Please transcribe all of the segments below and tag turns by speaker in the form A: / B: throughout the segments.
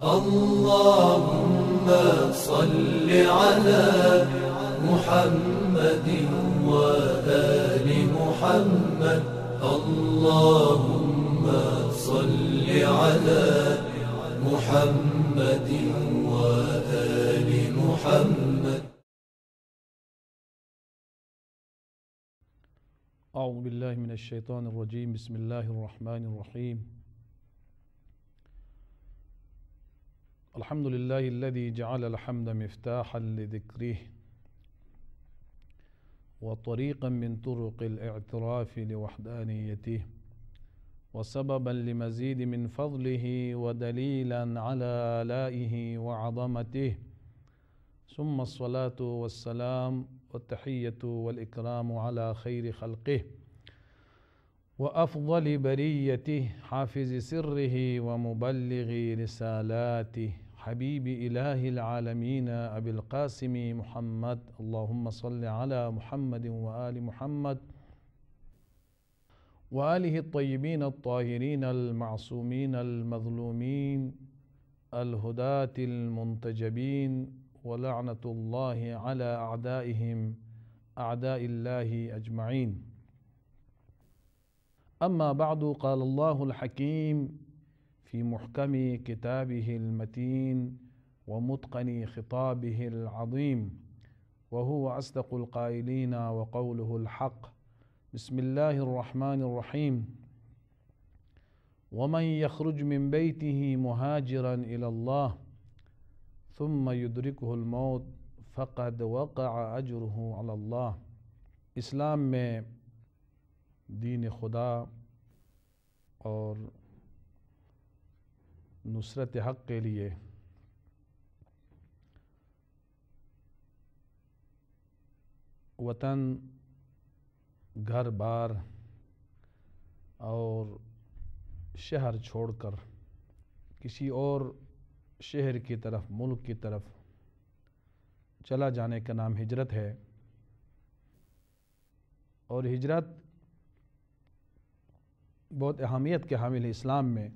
A: اللهم صل على محمد وآل محمد اللهم صل على محمد وآل محمد
B: أعوذ بالله من الشيطان الرجيم بسم الله الرحمن الرحيم الحمد لله الذي جعل الحمد مفتاحا لذكره وطريقا من طرق الاعتراف لوحدانيته وسببا لمزيد من فضله ودليلا على آلائه وعظمته ثم الصلاة والسلام والتحية والإكرام على خير خلقه وأفضل بريته حافظ سره ومبلغ رسالاته حبيب إله العالمين أبي القاسم محمد اللهم صل على محمد وآل محمد وآله الطيبين الطاهرين المعصومين المظلومين الهداة المنتجبين ولعنة الله على أعدائهم أعداء الله أجمعين أما بعد قال الله الحكيم في محكم كتابه المتين ومتقن خطابه العظيم وهو اصدق القائلين وقوله الحق بسم الله الرحمن الرحيم ومن يخرج من بيته مهاجرا الى الله ثم يدركه الموت فقد وقع اجره على الله اسلام میں دین خدا اور نصرت حق کے لیے وطن گھر بار اور شہر چھوڑ کر کسی اور شہر کی طرف ملک کی طرف چلا جانے کا نام ہجرت ہے اور ہجرت بہت اہمیت کے حامل اسلام میں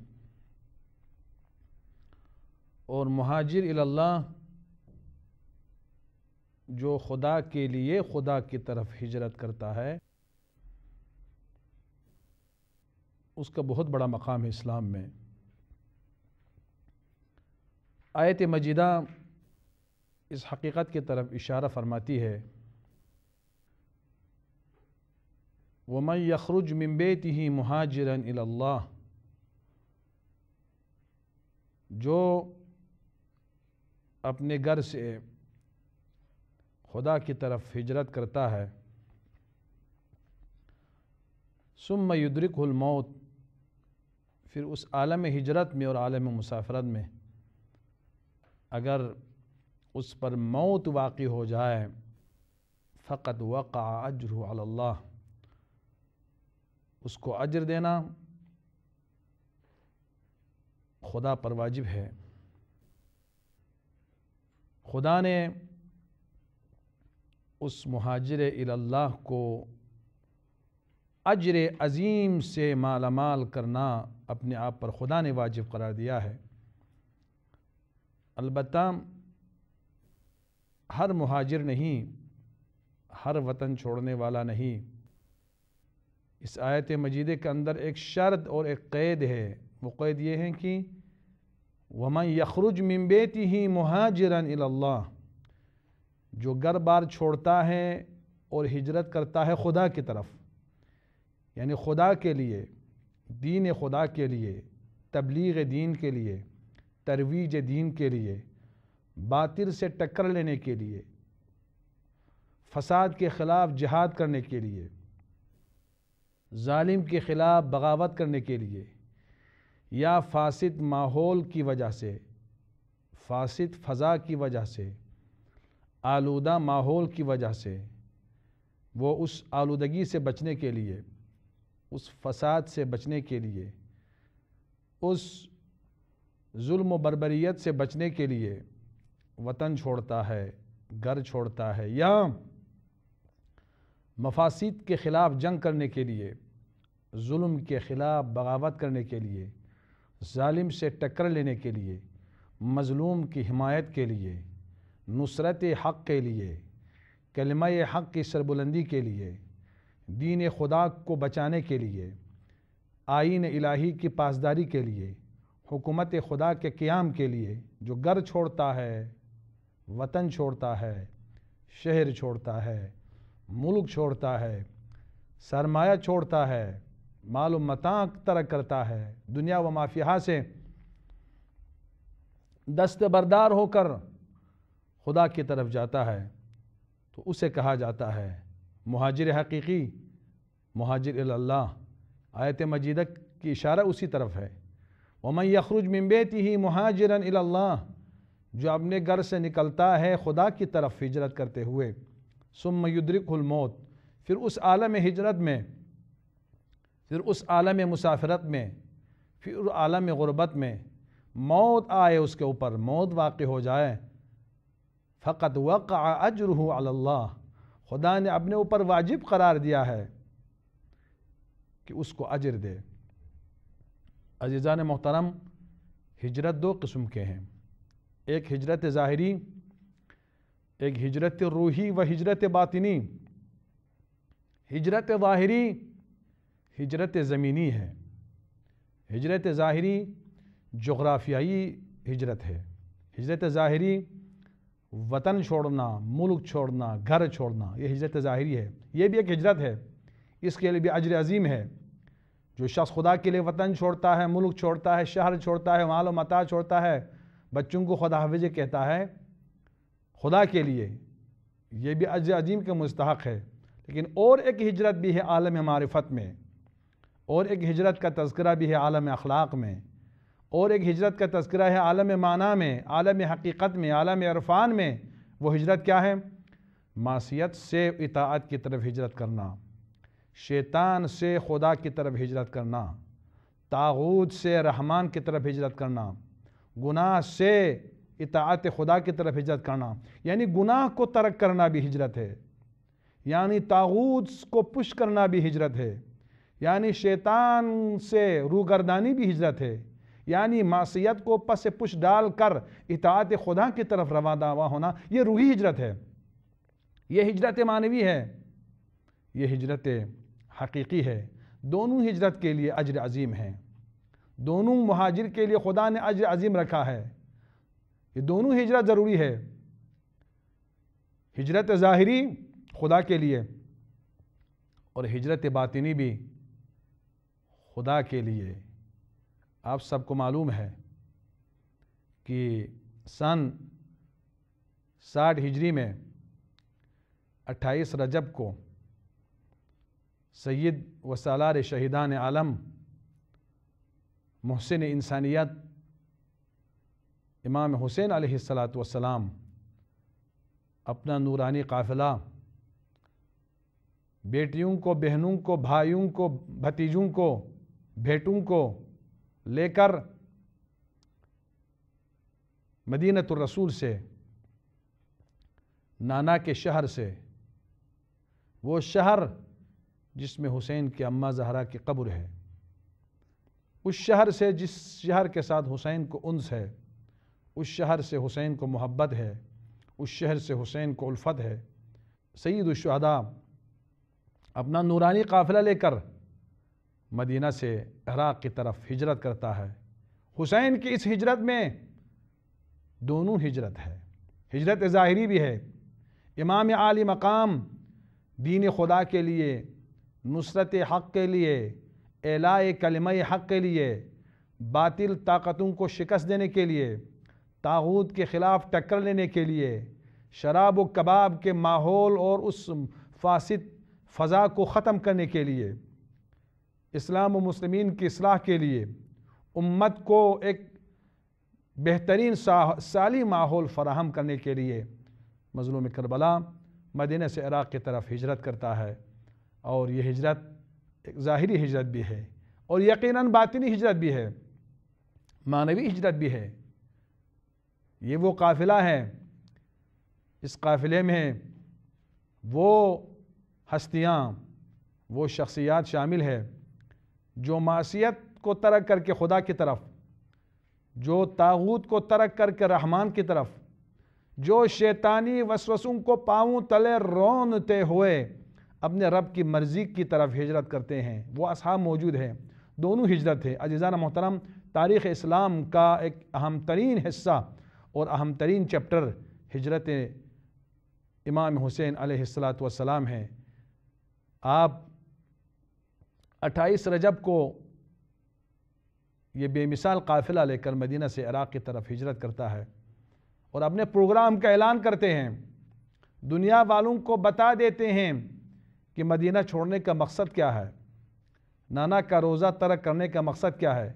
B: اور مہاجر اللہ جو خدا کے لیے خدا کی طرف ہجرت کرتا ہے اس کا بہت بڑا مقام ہے اسلام میں آیت مجیدہ اس حقیقت کی طرف اشارہ فرماتی ہے وہ میں بَيْتِهِ مُحَاجِرًا مہاجرن اللہ جو اپنے گھر سے خدا کی طرف ہجرت کرتا ہے یدرک الموت پھر اس عالم ہجرت میں اور عالم مسافرت میں اگر اس پر موت واقع ہو جائے فقط وقع علی اللہ اس کو اجر دینا خدا پر واجب ہے خدا نے اس مہاجر اللہ کو اجر عظیم سے مال کرنا اپنے آپ پر خدا نے واجب قرار دیا ہے البتہ ہر مہاجر نہیں ہر وطن چھوڑنے والا نہیں اس آیت مجیدے کے اندر ایک شرط اور ایک قید ہے وہ قید یہ ہیں کہ يَخْرُجْ مِنْ بَيْتِهِ مُحَاجِرًا إِلَى اللَّهِ جو گھر بار چھوڑتا ہے اور ہجرت کرتا ہے خدا کی طرف یعنی خدا کے لیے دین خدا کے لیے تبلیغ دین کے لیے ترویج دین کے لیے باطل سے ٹکر لینے کے لیے فساد کے خلاف جہاد کرنے کے لیے ظالم کے خلاف بغاوت کرنے کے لیے یا فاسد ماحول کی وجہ سے فاسد فضا کی وجہ سے آلودہ ماحول کی وجہ سے وہ اس آلودگی سے بچنے کے لیے اس فساد سے بچنے کے لیے اس ظلم و بربریت سے بچنے کے لیے وطن چھوڑتا ہے گھر چھوڑتا ہے یا مفاسد کے خلاف جنگ کرنے کے لیے ظلم کے خلاف بغاوت کرنے کے لیے ظالم سے ٹکر لینے کے لیے مظلوم کی حمایت کے لیے نصرت حق کے لیے کلمہ حق کی سربلندی کے لیے دین خدا کو بچانے کے لیے آئین الہی کی پاسداری کے لیے حکومت خدا کے قیام کے لیے جو گھر چھوڑتا ہے وطن چھوڑتا ہے شہر چھوڑتا ہے ملک چھوڑتا ہے سرمایہ چھوڑتا ہے مال و معلوم ترک کرتا ہے دنیا و مافیہ سے دست بردار ہو کر خدا کی طرف جاتا ہے تو اسے کہا جاتا ہے مہاجر حقیقی مہاجر اللہ آیت مجیدہ کی اشارہ اسی طرف ہے يَخْرُجْ مِنْ بَيْتِهِ مُحَاجِرًا إِلَى اللَّهِ جو اپنے گھر سے نکلتا ہے خدا کی طرف ہجرت کرتے ہوئے سمیودرک الموت پھر اس عالم ہجرت میں پھر اس عالم مسافرت میں پھر عالم غربت میں موت آئے اس کے اوپر موت واقع ہو جائے فقط وقع اجرہ علی اللہ خدا نے اپنے اوپر واجب قرار دیا ہے کہ اس کو اجر دے عزیزان محترم ہجرت دو قسم کے ہیں ایک ہجرت ظاہری ایک ہجرت روحی و ہجرت باطنی ہجرت ظاہری ہجرت زمینی ہے ہجرت ظاہری جغرافیائی ہجرت ہے ہجرت ظاہری وطن چھوڑنا ملک چھوڑنا گھر چھوڑنا یہ ہجرت ظاہری ہے یہ بھی ایک ہجرت ہے اس کے لیے بھی اجر عظیم ہے جو شخص خدا کے لیے وطن چھوڑتا ہے ملک چھوڑتا ہے شہر چھوڑتا ہے مال و ماتا چھوڑتا ہے بچوں کو خدا حافظ کہتا ہے خدا کے لیے یہ بھی اجر عظیم کے مستحق ہے لیکن اور ایک ہجرت بھی ہے عالم معرفت میں اور ایک ہجرت کا تذکرہ بھی ہے عالم اخلاق میں اور ایک ہجرت کا تذکرہ ہے عالم معنی میں عالم حقیقت میں عالم عرفان میں وہ ہجرت کیا ہے معصیت سے اطاعت کی طرف ہجرت کرنا شیطان سے خدا کی طرف ہجرت کرنا تاغود سے رحمان کی طرف ہجرت کرنا گناہ سے اطاعت خدا کی طرف ہجرت کرنا یعنی گناہ کو ترک کرنا بھی ہجرت ہے یعنی تاغود کو پش کرنا بھی ہجرت ہے یعنی شیطان سے روگردانی بھی ہجرت ہے یعنی معصیت کو پس پش ڈال کر اطاعت خدا کی طرف رواں ہونا یہ روحی ہجرت ہے یہ ہجرت معنوی ہے یہ ہجرت حقیقی ہے دونوں ہجرت کے لیے اجر عظیم ہیں دونوں مہاجر کے لیے خدا نے اجر عظیم رکھا ہے یہ دونوں ہجرت ضروری ہے ہجرت ظاہری خدا کے لیے اور ہجرت باطنی بھی خدا کے لیے آپ سب کو معلوم ہے کہ سن ساٹھ ہجری میں اٹھائیس رجب کو سید و سالار شہیدان عالم محسن انسانیت امام حسین علیہ السلاۃ اپنا نورانی قافلہ بیٹیوں کو بہنوں کو بھائیوں کو بھتیجوں کو بھیٹوں کو لے کر مدینت الرسول سے نانا کے شہر سے وہ شہر جس میں حسین کی اماں زہرا کی قبر ہے اس شہر سے جس شہر کے ساتھ حسین کو انس ہے اس شہر سے حسین کو محبت ہے اس شہر سے حسین کو الفت ہے سید الشہدہ اپنا نورانی قافلہ لے کر مدینہ سے عراق کی طرف ہجرت کرتا ہے حسین کی اس ہجرت میں دونوں ہجرت ہے ہجرت ظاہری بھی ہے امام عالی مقام دین خدا کے لیے نصرت حق کے لیے اعلاء کلمہ حق کے لیے باطل طاقتوں کو شکست دینے کے لیے تاغوت کے خلاف ٹکر لینے کے لیے شراب و کباب کے ماحول اور اس فاسد فضا کو ختم کرنے کے لیے اسلام و مسلمین کی اصلاح کے لیے امت کو ایک بہترین سالی ماحول فراہم کرنے کے لیے مظلوم کربلا مدینہ سے عراق کی طرف ہجرت کرتا ہے اور یہ ہجرت ایک ظاہری ہجرت بھی ہے اور یقیناً باطنی ہجرت بھی ہے معنوی ہجرت بھی ہے یہ وہ قافلہ ہے اس قافلے میں وہ ہستیاں وہ شخصیات شامل ہے جو معصیت کو ترک کر کے خدا کی طرف جو تاغوت کو ترک کر کے رحمان کی طرف جو شیطانی وسوسوں کو پاؤں تلے رونتے ہوئے اپنے رب کی مرضی کی طرف ہجرت کرتے ہیں وہ اصحاب موجود ہیں دونوں ہجرت ہے عزیزان محترم تاریخ اسلام کا ایک اہم ترین حصہ اور اہم ترین چپٹر ہجرت امام حسین علیہ السلام ہے آپ اٹھائیس رجب کو یہ بے مثال قافلہ لے کر مدینہ سے عراق کی طرف ہجرت کرتا ہے اور اپنے پروگرام کا اعلان کرتے ہیں دنیا والوں کو بتا دیتے ہیں کہ مدینہ چھوڑنے کا مقصد کیا ہے نانا کا روزہ ترک کرنے کا مقصد کیا ہے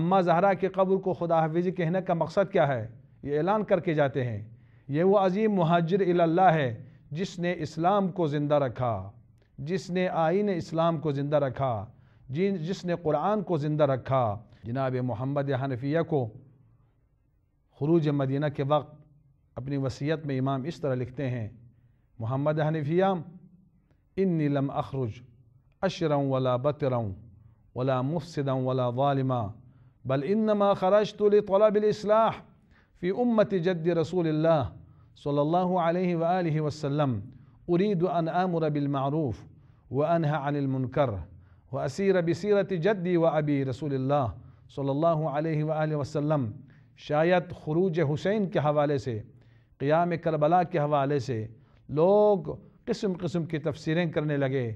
B: اماں زہرا کی قبر کو خدا حوض کہنے کا مقصد کیا ہے یہ اعلان کر کے جاتے ہیں یہ وہ عظیم مہاجر اللہ ہے جس نے اسلام کو زندہ رکھا जिसने आइन इस्लाम को ज़िंदा रखा जिन जिसने कुरान को ज़िंदा रखा जनाब मोहम्मद हनफिया को खरूज मदीना के वक्त अपनी वसीयत में इमाम इस तरह लिखते हैं मोहम्मद हनफिया इन नीलम अखरुज अशरऊँ वला बतरऊँ वला मुफसदऊँ वला वालिमा बल इनमा खरज तलबलसलाह फ़ी उम्मत जद रसूल सल्ला वसम ارید و ان امر بالمعروف و انحلمنکر وہ اسیر بسیرت جدی و ابی رسول اللہ صلی اللہ علیہ وسلم شاید خروج حسین کے حوالے سے قیام کربلا کے حوالے سے لوگ قسم قسم کی تفسیریں کرنے لگے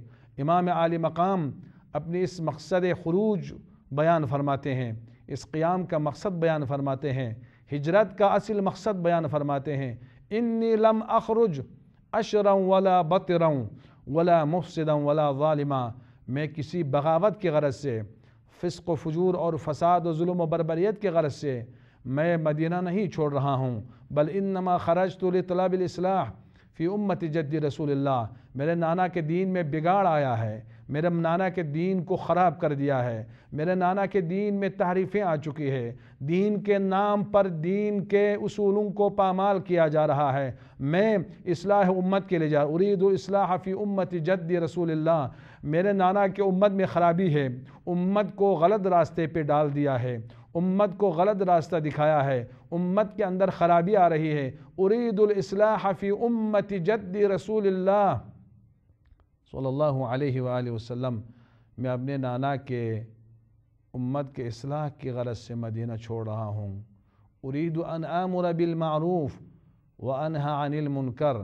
B: امام عالی مقام اپنی اس مقصد خروج بیان فرماتے ہیں اس قیام کا مقصد بیان فرماتے ہیں ہجرت کا اصل مقصد بیان فرماتے ہیں انی لم اخرج اشرا ولا بطرا ولا مفسدا ولا ظالما میں کسی بغاوت کی غرض سے فسق و فجور اور فساد و ظلم و بربریت کی غرض سے میں مدینہ نہیں چھوڑ رہا ہوں بل انما خرجت لطلب الاصلاح فی امت جدی رسول اللہ میرے نانا کے دین میں بگاڑ آیا ہے میرے نانا کے دین کو خراب کر دیا ہے میرے نانا کے دین میں تحریفیں آ چکی ہے دین کے نام پر دین کے اصولوں کو پامال کیا جا رہا ہے میں اصلاح امت کے لے جا اریدو اصلاح فی امت جد رسول اللہ میرے نانا کے امت میں خرابی ہے امت کو غلط راستے پہ ڈال دیا ہے امت کو غلط راستہ دکھایا ہے امت کے اندر خرابی آ رہی ہے اریدو الاصلاح فی امت جد رسول اللہ صلی اللہ علیہ وآلہ وسلم میں اپنے نانا کے امت کے اصلاح کی غلط سے مدینہ چھوڑ رہا ہوں ارید ان آمر بالمعروف و عن المنکر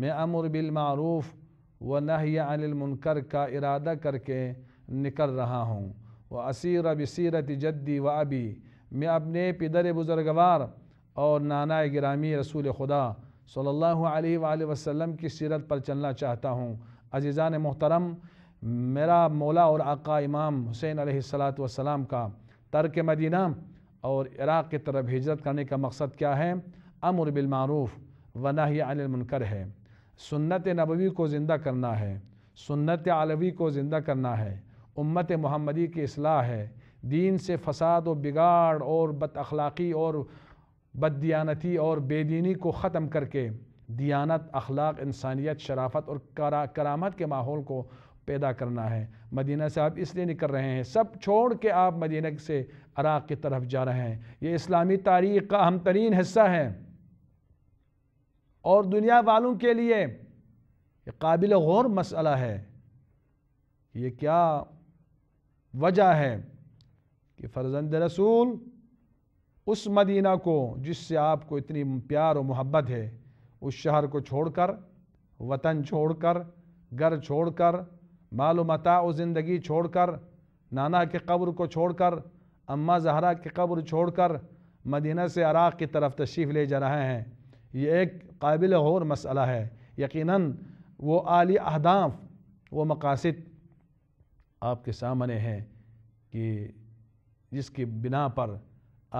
B: میں امر بالمعروف و عن المنکر کا ارادہ کر کے نکل رہا ہوں و اسیر ب جدی و ابی میں اپنے پدر بزرگوار اور نانا گرامی رسول خدا صلی اللہ علیہ وآلہ وسلم کی سیرت پر چلنا چاہتا ہوں عزیزان محترم میرا مولا اور آقا امام حسین علیہ السلام کا ترک مدینہ اور عراق کی طرف ہجرت کرنے کا مقصد کیا ہے امر بالمعروف نحی عن المنکر ہے سنت نبوی کو زندہ کرنا ہے سنت علوی کو زندہ کرنا ہے امت محمدی کی اصلاح ہے دین سے فساد و بگاڑ اور بد اخلاقی اور بددیانتی اور بے دینی کو ختم کر کے دیانت اخلاق انسانیت شرافت اور کرامت کے ماحول کو پیدا کرنا ہے مدینہ سے آپ اس لیے نکل رہے ہیں سب چھوڑ کے آپ مدینہ سے عراق کی طرف جا رہے ہیں یہ اسلامی تاریخ کا اہم ترین حصہ ہے اور دنیا والوں کے لیے یہ قابل غور مسئلہ ہے یہ کیا وجہ ہے کہ فرزند رسول اس مدینہ کو جس سے آپ کو اتنی پیار و محبت ہے اس شہر کو چھوڑ کر وطن چھوڑ کر گھر چھوڑ کر مال و و زندگی چھوڑ کر نانا کے قبر کو چھوڑ کر اماں زہرا کی قبر چھوڑ کر مدینہ سے عراق کی طرف تشریف لے جا رہے ہیں یہ ایک قابل غور مسئلہ ہے یقیناً وہ اعلی اہداف وہ مقاصد آپ کے سامنے ہیں کہ جس کی بنا پر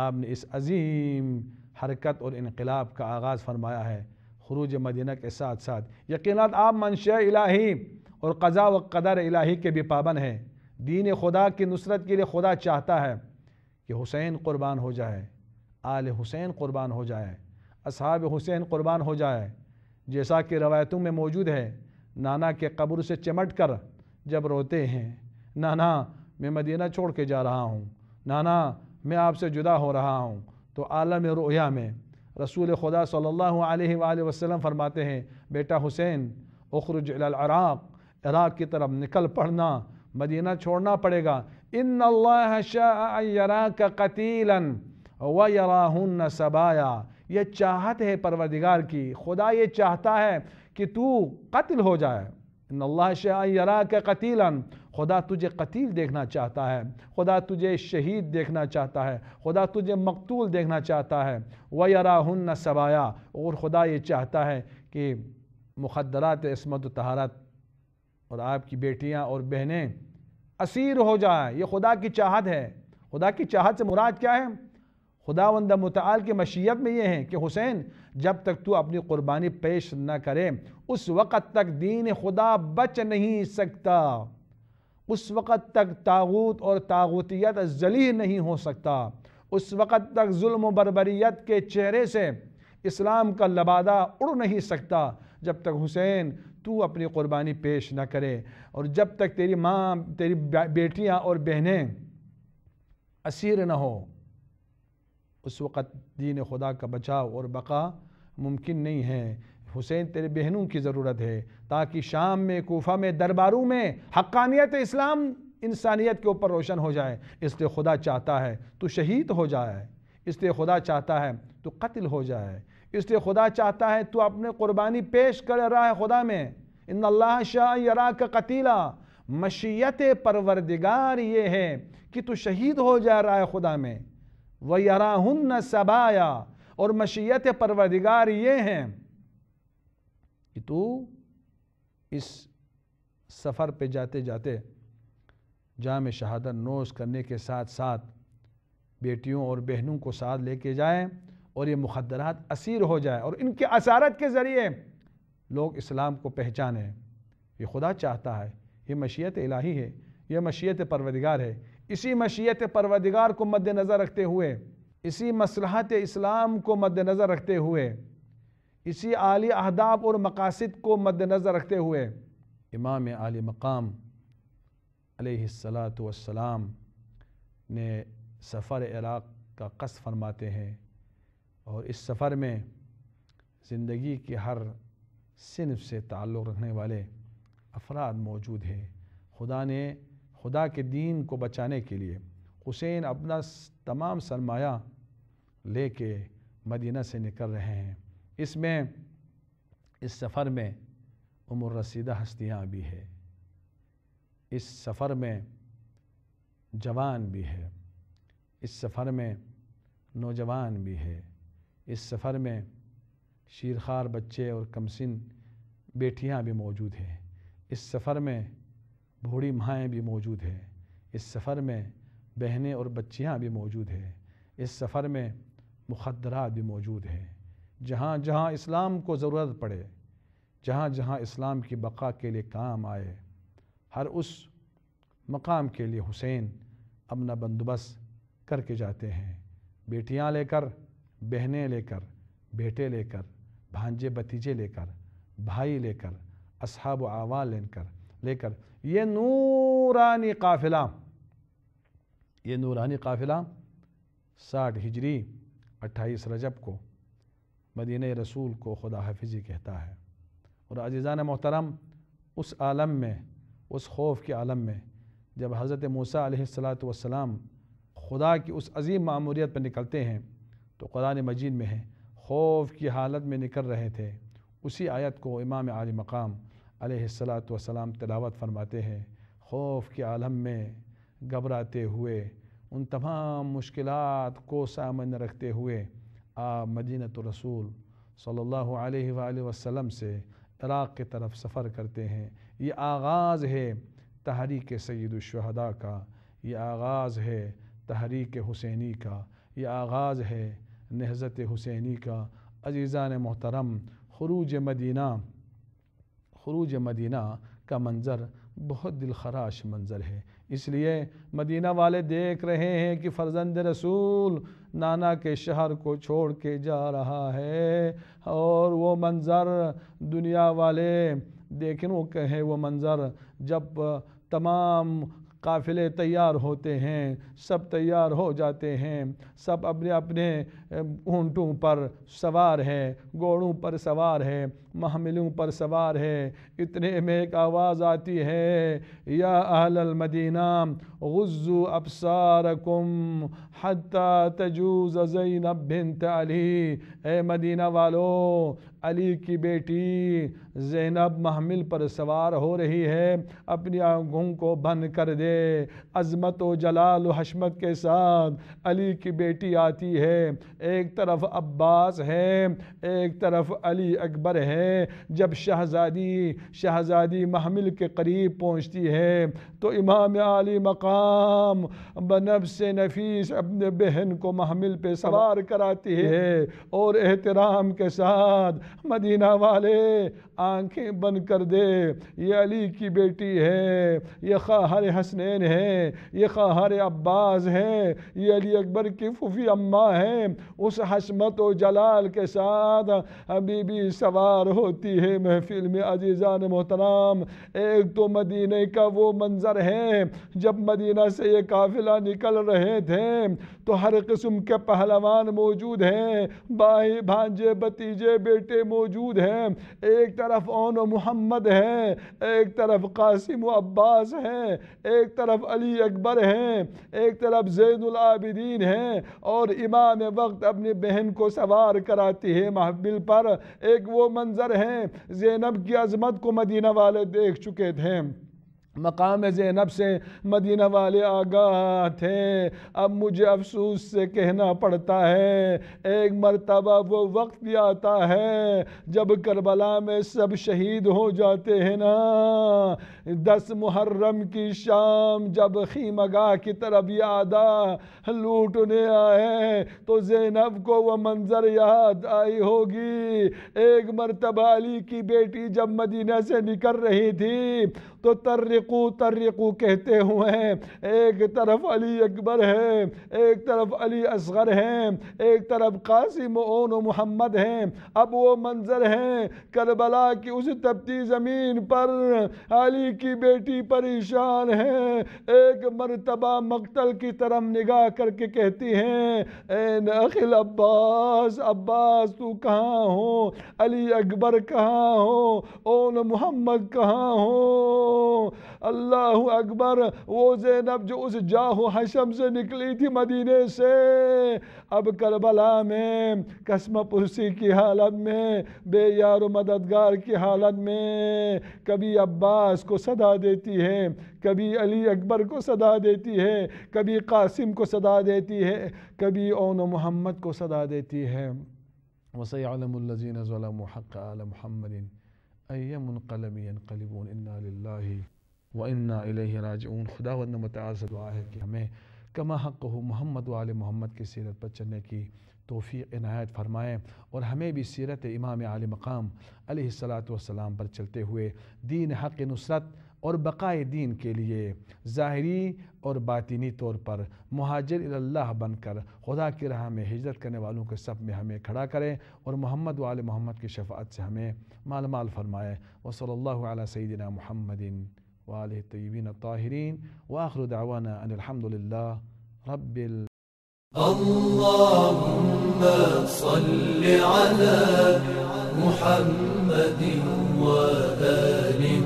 B: آپ نے اس عظیم حرکت اور انقلاب کا آغاز فرمایا ہے خروج مدینہ کے ساتھ ساتھ یقینات آپ منشاء الہی اور قضا و قدر الہی کے بھی پابند ہیں دین خدا کی نصرت کے لیے خدا چاہتا ہے کہ حسین قربان ہو جائے آل حسین قربان ہو جائے اصحاب حسین قربان ہو جائے جیسا کہ روایتوں میں موجود ہے نانا کے قبر سے چمٹ کر جب روتے ہیں نانا میں مدینہ چھوڑ کے جا رہا ہوں نانا میں آپ سے جدا ہو رہا ہوں تو عالم روحیہ میں رسول خدا صلی اللہ علیہ وآلہ وسلم فرماتے ہیں بیٹا حسین اخرج العراق عراق کی طرف نکل پڑھنا مدینہ چھوڑنا پڑے گا ان اللہ شاء قتیلا و یراہن سبایا یہ چاہت ہے پروردگار کی خدا یہ چاہتا ہے کہ تو قتل ہو جائے ان اللہ شرا کے قتیلا خدا تجھے قتیل دیکھنا چاہتا ہے خدا تجھے شہید دیکھنا چاہتا ہے خدا تجھے مقتول دیکھنا چاہتا ہے وہ یرا ہن اور خدا یہ چاہتا ہے کہ مخدرات عصمت و طہارت اور آپ کی بیٹیاں اور بہنیں اسیر ہو جائیں یہ خدا کی چاہت ہے خدا کی چاہت سے مراد کیا ہے خدا وند کے مشیت میں یہ ہیں کہ حسین جب تک تو اپنی قربانی پیش نہ کرے اس وقت تک دین خدا بچ نہیں سکتا اس وقت تک تاغوت اور تاغوتیت ذلیح نہیں ہو سکتا اس وقت تک ظلم و بربریت کے چہرے سے اسلام کا لبادہ اڑ نہیں سکتا جب تک حسین تو اپنی قربانی پیش نہ کرے اور جب تک تیری ماں تیری بیٹیاں اور بہنیں اسیر نہ ہو اس وقت دین خدا کا بچاؤ اور بقا ممکن نہیں ہے حسین تیرے بہنوں کی ضرورت ہے تاکہ شام میں کوفہ میں درباروں میں حقانیت اسلام انسانیت کے اوپر روشن ہو جائے اس لیے خدا چاہتا ہے تو شہید ہو جائے اس خدا چاہتا ہے تو قتل ہو جائے اس لئے خدا چاہتا ہے تو اپنے قربانی پیش کر رہا ہے خدا میں ان اللہ شاہ یرا کا مشیت پروردگار یہ ہے کہ تو شہید ہو جا رہا ہے خدا میں وَيَرَاهُنَّ سَبَایَا اور مشیت پروردگار یہ ہیں کہ تو اس سفر پہ جاتے جاتے جام شہادت نوز کرنے کے ساتھ ساتھ بیٹیوں اور بہنوں کو ساتھ لے کے جائیں اور یہ مخدرات اسیر ہو جائیں اور ان کے اثارت کے ذریعے لوگ اسلام کو پہچانیں یہ خدا چاہتا ہے یہ مشیت الہی ہے یہ مشیت پروردگار ہے اسی مشیت پروردگار کو مد نظر رکھتے ہوئے اسی مسلحت اسلام کو مد نظر رکھتے ہوئے اسی اعلی اہداف اور مقاصد کو مد نظر رکھتے ہوئے امام عالی مقام علیہ السلام والسلام نے سفر عراق کا قص فرماتے ہیں اور اس سفر میں زندگی کے ہر صنف سے تعلق رکھنے والے افراد موجود ہیں خدا نے خدا کے دین کو بچانے کے لیے حسین اپنا تمام سرمایہ لے کے مدینہ سے نکل رہے ہیں اس میں اس سفر میں عمر رسیدہ ہستیاں بھی ہے اس سفر میں جوان بھی ہے اس سفر میں نوجوان بھی ہے اس سفر میں شیرخار بچے اور کمسن بیٹیاں بھی موجود ہیں اس سفر میں بھوڑی مائیں بھی موجود ہیں اس سفر میں بہنیں اور بچیاں بھی موجود ہیں اس سفر میں مخدرات بھی موجود ہیں جہاں جہاں اسلام کو ضرورت پڑے جہاں جہاں اسلام کی بقا کے لیے کام آئے ہر اس مقام کے لیے حسین اپنا بندوبست کر کے جاتے ہیں بیٹیاں لے کر بہنیں لے کر بیٹے لے کر بھانجے بھتیجے لے کر بھائی لے کر اصحاب و آوا لے کر لے کر یہ نورانی قافلہ یہ نورانی قافلہ ساٹھ ہجری اٹھائیس رجب کو مدینہ رسول کو خدا حفظی کہتا ہے اور عزیزان محترم اس عالم میں اس خوف کے عالم میں جب حضرت موسیٰ علیہ السلام خدا کی اس عظیم معمولیت پر نکلتے ہیں تو قرآن مجید میں خوف کی حالت میں نکل رہے تھے اسی آیت کو امام عالی مقام علیہ السلام تلاوت فرماتے ہیں خوف کے عالم میں گھبراتے ہوئے ان تمام مشکلات کو سامنے رکھتے ہوئے آپ مدینہ رسول صلی اللہ علیہ وآلہ وسلم سے عراق کے طرف سفر کرتے ہیں یہ آغاز ہے تحریک سید الشہداء کا یہ آغاز ہے تحریک حسینی کا یہ آغاز ہے نہزت حسینی کا عزیزان محترم خروج مدینہ خروج مدینہ کا منظر بہت دلخراش منظر ہے اس لیے مدینہ والے دیکھ رہے ہیں کہ فرزند رسول نانا کے شہر کو چھوڑ کے جا رہا ہے اور وہ منظر دنیا والے دیکھنوں کے ہے وہ منظر جب تمام قافلے تیار ہوتے ہیں سب تیار ہو جاتے ہیں سب اپنے اپنے اونٹوں پر سوار ہے گھوڑوں پر سوار ہے محملوں پر سوار ہے
A: اتنے میں ایک آواز آتی ہے یا اہل المدینہ غزو حتی تجوز زینب بنت
B: علی اے مدینہ والو علی کی بیٹی زینب
A: محمل پر سوار ہو رہی ہے اپنی آنکھوں کو بند کر دے عظمت و جلال و حشمت کے ساتھ علی کی بیٹی آتی ہے ایک طرف عباس ہے ایک طرف علی اکبر ہے جب شہزادی شہزادی محمل کے قریب پہنچتی ہے تو امام علی مقام بنفس نفیس اپنے بہن کو محمل پہ سوار کراتی ہے اور احترام کے ساتھ مدینہ والے آنکھیں بند کر دے یہ علی کی بیٹی ہے یہ خواہر حسنین ہے یہ خواہر عباس ہے یہ علی اکبر کی ففی اماں ہے اس حسمت و جلال کے ساتھ ابھی بھی سوار ہوتی ہے محفل میں عزیزان محترام ایک تو مدینہ کا وہ منظر ہے جب مدینہ سے یہ قافلہ نکل رہے تھے تو ہر قسم کے پہلوان موجود ہیں بائیں بھانجے بھتیجے بیٹے موجود ہیں ایک طرف اون و محمد ہیں ایک طرف قاسم و عباس ہیں ایک طرف علی اکبر ہیں ایک طرف زید العابدین ہیں اور امام وقت اپنی بہن کو سوار کراتی ہے محبل پر ایک وہ منظر ہیں زینب کی عظمت کو مدینہ والے دیکھ چکے تھے مقام زینب سے مدینہ والے آگاہ تھے اب مجھے افسوس سے کہنا پڑتا ہے ایک مرتبہ وہ وقت بھی آتا ہے جب کربلا میں سب شہید ہو جاتے ہیں نا دس محرم کی شام جب خیمگاہ کی طرف یادہ لوٹنے آئے تو زینب کو وہ منظر یاد آئی ہوگی ایک مرتبہ علی کی بیٹی جب مدینہ سے نکل رہی تھی تو ترقو ترقو کہتے ہوئے ہیں ایک طرف علی اکبر ہے ایک طرف علی اصغر ہیں ایک طرف قاسم اون و محمد ہیں اب وہ منظر ہیں کربلا کی اس تبتی زمین پر علی کی بیٹی پریشان ہے ایک مرتبہ مقتل کی طرف نگاہ کر کے کہتی ہیں اے نخل عباس عباس تو کہاں ہو علی اکبر کہاں ہو اون محمد کہاں ہو اللہ اکبر وہ زینب جو اس جاہو حشم سے نکلی تھی مدینے سے اب کربلا میں قسم پرسی کی حالت میں بے یار و مددگار کی حالت میں کبھی عباس کو صدا دیتی ہے کبھی علی اکبر کو صدا دیتی ہے کبھی قاسم کو صدا دیتی ہے کبھی اون و محمد کو صدا دیتی
B: ہے وَسَيْعَلَمُ الَّذِينَ ظَلَمُ حَقَّ عَلَى مُحَمَّدٍ أي منقلب ينقلبون انا لله وإنا इलाही राजऊन खुदा वंद मताल से दुआ है कि हमें कमा हक़ हो मोहम्मद वाल मोहम्मद की सीरत पर चलने की तोफ़ी इनायत फ़रमाएँ और हमें भी सीरत इमाम आल मकाम सलात वसलाम पर चलते हुए दीन हक़ नुसरत और बकाए दीन के लिए ज़ाहरी और बातिनी तौर पर महाजर अल्लाह बनकर खुदा की राह में हिजरत करने वालों के सब में हमें खड़ा करें और मोहम्मद वाल मोहम्मद की शफात से हमें मालमाल फ़रमाए व सल्ला सईदिना महमदिन वाल तयबिन ताहरीन वाखर दावाना अनिलहमदिल्ला रबिल اللهم
A: صل على محمد
B: وآل
A: محمد